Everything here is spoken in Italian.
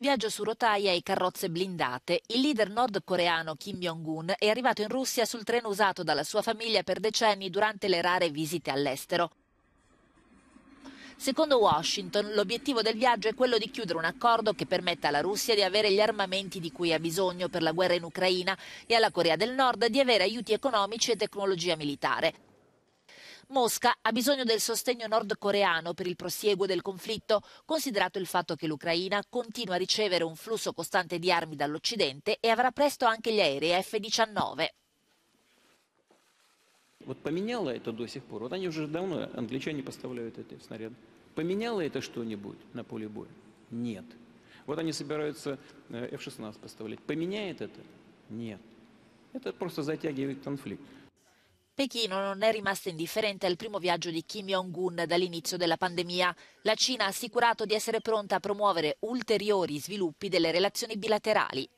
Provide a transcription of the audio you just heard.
Viaggio su rotaia e carrozze blindate, il leader nordcoreano Kim Jong-un è arrivato in Russia sul treno usato dalla sua famiglia per decenni durante le rare visite all'estero. Secondo Washington, l'obiettivo del viaggio è quello di chiudere un accordo che permetta alla Russia di avere gli armamenti di cui ha bisogno per la guerra in Ucraina e alla Corea del Nord di avere aiuti economici e tecnologia militare. Mosca ha bisogno del sostegno nordcoreano per il prosieguo del conflitto, considerato il fatto che l'Ucraina continua a ricevere un flusso costante di armi dall'Occidente e avrà presto anche gli aerei F-19. Вот поменяло это до сих пор. Вот они уже давно, англичане поставляют эти снаряды. Поменяло это что-нибудь на поле боя? Нет. Вот они собираются э, F-16 поставлять. Поменяет это? Нет. Это просто затягивает конфликт. Pechino non è rimasta indifferente al primo viaggio di Kim Jong-un dall'inizio della pandemia. La Cina ha assicurato di essere pronta a promuovere ulteriori sviluppi delle relazioni bilaterali